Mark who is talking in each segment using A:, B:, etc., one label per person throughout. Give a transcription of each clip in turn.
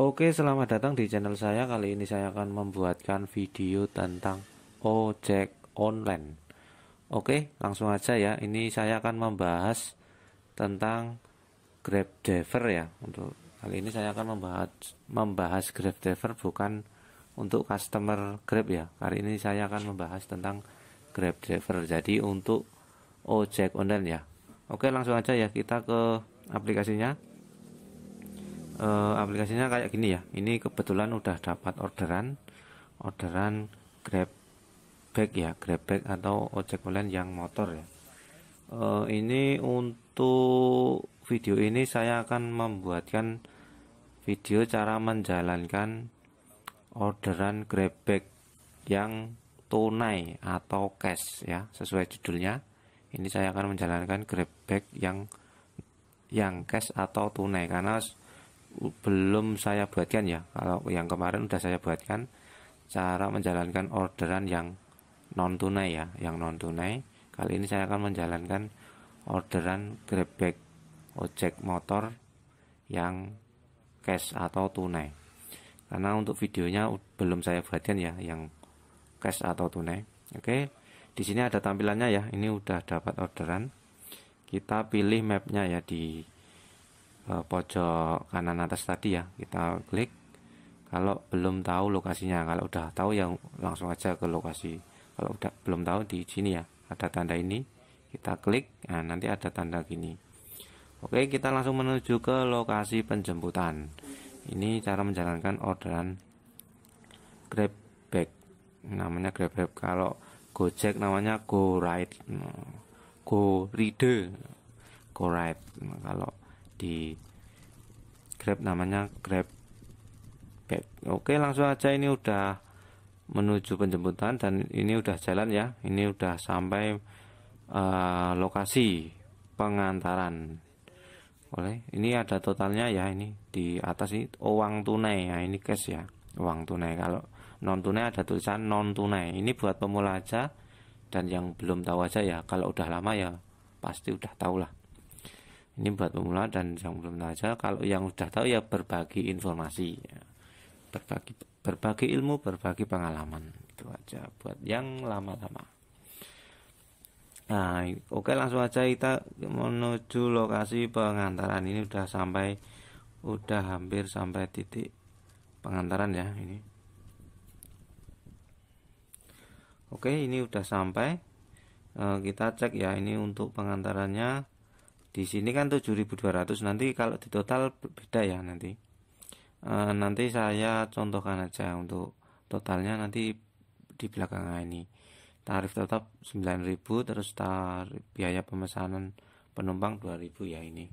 A: Oke selamat datang di channel saya kali ini saya akan membuatkan video tentang ojek online Oke langsung aja ya ini saya akan membahas tentang Grab Driver ya untuk kali ini saya akan membahas membahas Grab Driver bukan untuk customer Grab ya kali ini saya akan membahas tentang Grab Driver jadi untuk ojek online ya Oke langsung aja ya kita ke aplikasinya uh, aplikasinya kayak gini ya ini kebetulan udah dapat orderan orderan grab bag ya grab bag atau ojek online yang motor ya uh, ini untuk video ini saya akan membuatkan video cara menjalankan orderan grab bag yang tunai atau cash ya sesuai judulnya ini saya akan menjalankan grab bag yang yang cash atau tunai karena belum saya buatkan ya kalau yang kemarin udah saya buatkan cara menjalankan orderan yang non tunai ya yang non tunai kali ini saya akan menjalankan orderan grabback ojek motor yang cash atau tunai karena untuk videonya belum saya buatkan ya yang cash atau tunai oke di sini ada tampilannya ya ini udah dapat orderan kita pilih mapnya ya di eh, pojok kanan atas tadi ya kita klik kalau belum tahu lokasinya kalau udah tahu yang langsung aja ke lokasi kalau udah belum tahu di sini ya ada tanda ini kita klik nah nanti ada tanda gini oke kita langsung menuju ke lokasi penjemputan ini cara menjalankan orderan grab bag namanya grab bag kalau gojek namanya go ride go ride go ride kalau di Grab namanya Grab Bag. Oke, langsung aja ini udah menuju penjemputan dan ini udah jalan ya. Ini udah sampai uh, lokasi pengantaran. Oleh, ini ada totalnya ya ini di atas ini oh, uang tunai ya, ini cash ya. Uang tunai kalau non tunai ada tulisan non tunai. Ini buat pemula aja dan yang belum tahu aja ya. Kalau udah lama ya pasti udah tahu lah ini buat pemula dan yang belum tahu aja kalau yang sudah tahu ya berbagi informasi ya. berbagi berbagi ilmu berbagi pengalaman itu aja buat yang lama-lama nah oke langsung aja kita menuju lokasi pengantaran ini udah sampai udah hampir sampai titik pengantaran ya ini oke ini udah sampai eh, kita cek ya ini untuk pengantarannya di sini kan 7200 nanti kalau di total beda ya nanti e, nanti saya contohkan aja untuk totalnya nanti di belakang ini tarif tetap 9000 terus tarif biaya pemesanan penumpang 2000 ya ini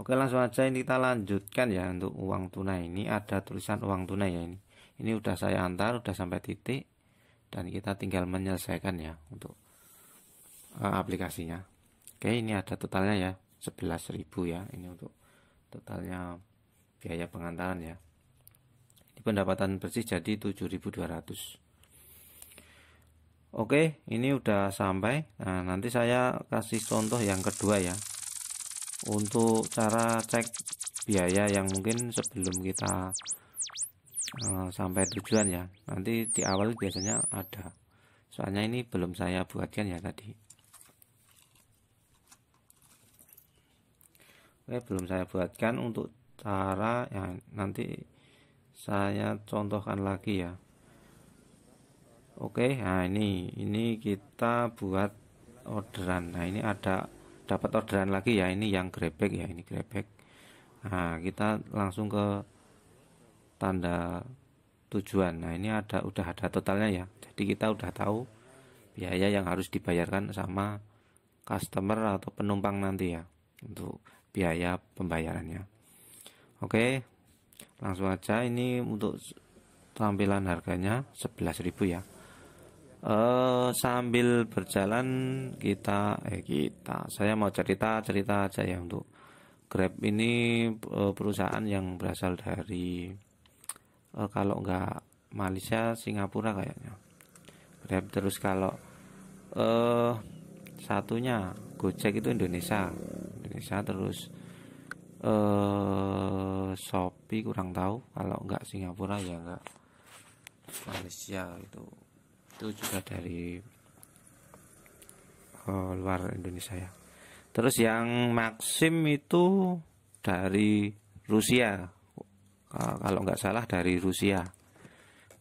A: Oke langsung aja ini kita lanjutkan ya untuk uang tunai ini ada tulisan uang tunai ya ini ini udah saya antar udah sampai titik dan kita tinggal menyelesaikan ya untuk uh, aplikasinya Oke, ini ada totalnya ya. 11.000 ya. Ini untuk totalnya biaya pengantaran ya. Ini pendapatan bersih jadi 7.200. Oke, ini udah sampai. Nah, nanti saya kasih contoh yang kedua ya. Untuk cara cek biaya yang mungkin sebelum kita eh, sampai tujuan ya. Nanti di awal biasanya ada. Soalnya ini belum saya buatkan ya tadi. Oke, belum saya buatkan untuk cara yang nanti saya contohkan lagi ya Oke nah ini ini kita buat orderan nah ini ada dapat orderan lagi ya ini yang grebek ya ini grebek nah kita langsung ke tanda tujuan nah ini ada udah ada totalnya ya jadi kita udah tahu biaya yang harus dibayarkan sama customer atau penumpang nanti ya untuk biaya pembayarannya oke langsung aja ini untuk tampilan harganya 11.000 ya eh sambil berjalan kita eh kita saya mau cerita cerita aja ya untuk Grab ini eh, perusahaan yang berasal dari e, kalau enggak Malaysia Singapura kayaknya Grab terus kalau eh satunya Gojek itu Indonesia Indonesia terus eh Shopee kurang tahu kalau enggak Singapura ya enggak Malaysia itu itu juga dari oh, luar Indonesia ya terus yang Maxim itu dari Rusia kalau enggak salah dari Rusia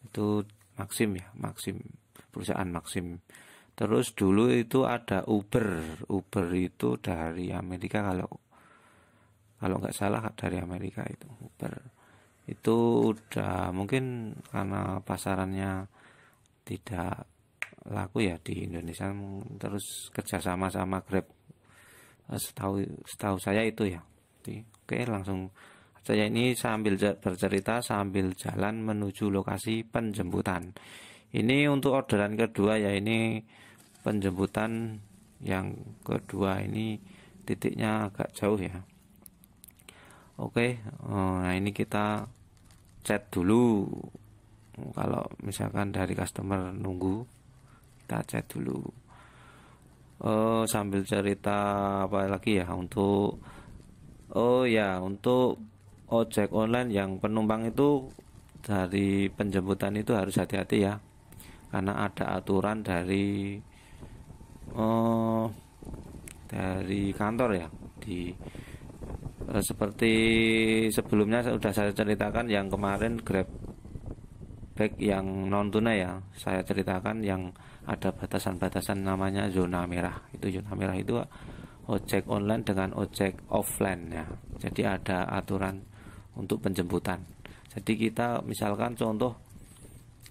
A: itu Maxim ya Maxim perusahaan Maxim Terus dulu itu ada Uber. Uber itu dari Amerika kalau kalau nggak salah dari Amerika itu Uber. Itu udah mungkin karena pasarannya tidak laku ya di Indonesia terus kerjasama sama Grab setahu setahu saya itu ya oke langsung saya ini sambil bercerita sambil jalan menuju lokasi penjemputan ini untuk orderan kedua ya ini penjemputan yang kedua ini titiknya agak jauh ya oke eh, nah ini kita chat dulu kalau misalkan dari customer nunggu kita chat dulu Oh sambil cerita apa lagi ya untuk oh ya untuk ojek online yang penumpang itu dari penjemputan itu harus hati-hati ya karena ada aturan dari eh, dari kantor ya di eh, seperti sebelumnya sudah saya ceritakan yang kemarin grab bag yang non tunai ya saya ceritakan yang ada batasan-batasan namanya zona merah itu zona merah itu ojek online dengan ojek offline ya jadi ada aturan untuk penjemputan jadi kita misalkan contoh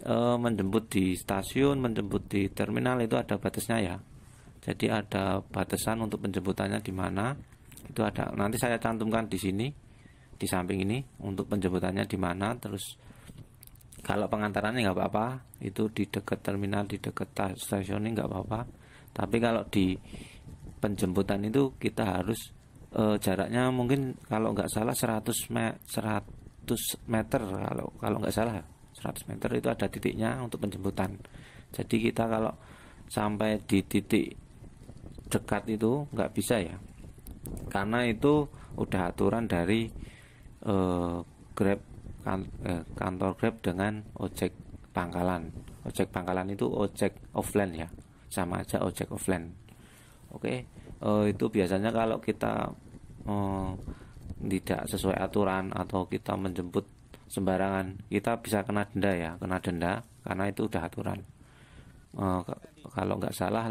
A: e, eh, menjemput di stasiun, menjemput di terminal itu ada batasnya ya. Jadi ada batasan untuk penjemputannya di mana. Itu ada. Nanti saya cantumkan di sini di samping ini untuk penjemputannya di mana terus kalau pengantarannya nggak apa-apa itu di dekat terminal di dekat stasiun nggak apa-apa tapi kalau di penjemputan itu kita harus e, jaraknya mungkin kalau nggak salah 100 me 100 meter kalau kalau nggak salah 100 meter itu ada titiknya untuk penjemputan jadi kita kalau sampai di titik dekat itu nggak bisa ya karena itu udah aturan dari eh, Grab kan, eh, kantor Grab dengan ojek pangkalan ojek pangkalan itu ojek offline ya sama aja ojek offline oke eh, itu biasanya kalau kita eh, tidak sesuai aturan atau kita menjemput sembarangan kita bisa kena denda ya kena denda karena itu udah aturan e, kalau nggak salah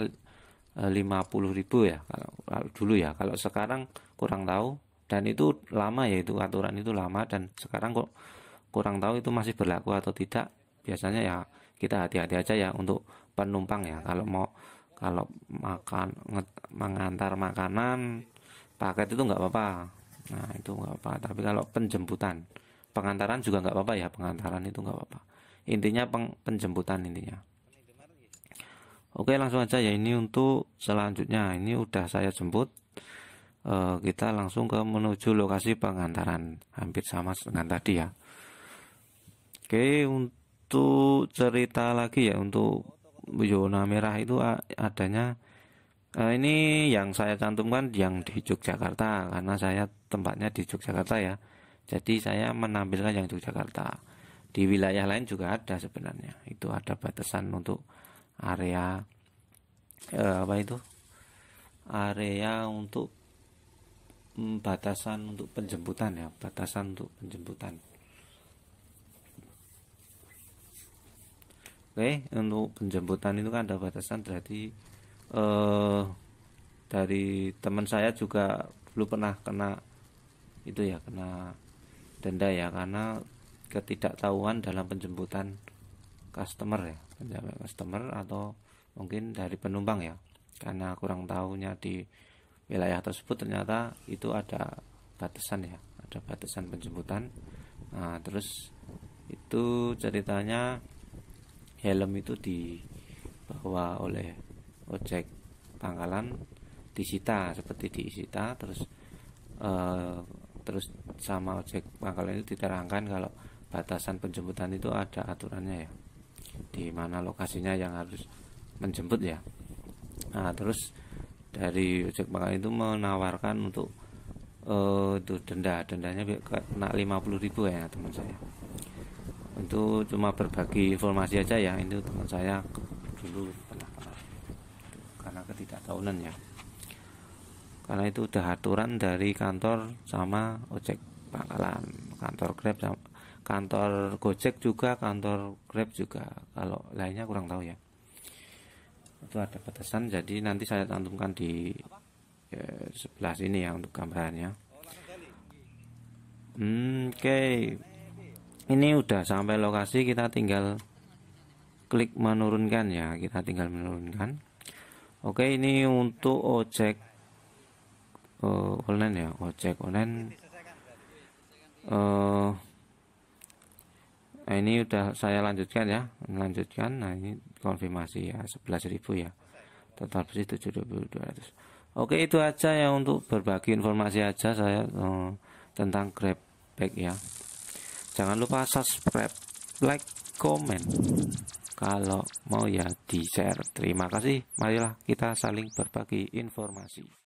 A: 50.000 eh, ya kalau, kalau dulu ya kalau sekarang kurang tahu dan itu lama ya itu aturan itu lama dan sekarang kok kurang tahu itu masih berlaku atau tidak biasanya ya kita hati-hati aja ya untuk penumpang ya kalau mau kalau makan mengantar makanan paket itu nggak apa-apa nah itu nggak apa-apa tapi kalau penjemputan pengantaran juga nggak apa-apa ya pengantaran itu nggak apa-apa intinya peng, penjemputan intinya oke langsung aja ya ini untuk selanjutnya ini udah saya jemput e, kita langsung ke menuju lokasi pengantaran hampir sama dengan tadi ya oke untuk cerita lagi ya untuk zona merah itu adanya Nah, ini yang saya cantumkan yang di Yogyakarta karena saya tempatnya di Yogyakarta ya. Jadi saya menampilkan yang Yogyakarta. Di wilayah lain juga ada sebenarnya. Itu ada batasan untuk area eh, apa itu? Area untuk hmm, batasan untuk penjemputan ya, batasan untuk penjemputan. Oke, untuk penjemputan itu kan ada batasan Jadi eh dari teman saya juga belum pernah kena itu ya kena denda ya karena ketidaktahuan dalam penjemputan customer ya penjemputan customer atau mungkin dari penumpang ya karena kurang tahunya di wilayah tersebut ternyata itu ada batasan ya ada batasan penjemputan nah, terus itu ceritanya helm itu dibawa oleh ojek pangkalan disita seperti disita terus eh, terus sama ojek pangkal ini diterangkan kalau batasan penjemputan itu ada aturannya ya di mana lokasinya yang harus menjemput ya nah terus dari ojek pangkal itu menawarkan untuk eh, itu denda dendanya kena 50 ribu ya teman saya itu cuma berbagi informasi aja ya ini teman saya dulu pernah karena ketidaktahuan ya karena itu udah aturan dari kantor sama ojek pangkalan kantor grab sama kantor gojek juga kantor grab juga kalau lainnya kurang tahu ya itu ada batasan jadi nanti saya cantumkan di ya, sebelah sini ya untuk gambarannya hmm, oke okay. ini udah sampai lokasi kita tinggal klik menurunkan ya kita tinggal menurunkan oke okay, ini untuk ojek uh, online ya ojek oh, online uh, ini udah saya lanjutkan ya lanjutkan. nah ini konfirmasi ya 11.000 ya total bersih 7.200 oke itu aja ya untuk berbagi informasi aja saya uh, tentang grab bag ya jangan lupa subscribe like komen kalau mau ya di share terima kasih marilah kita saling berbagi informasi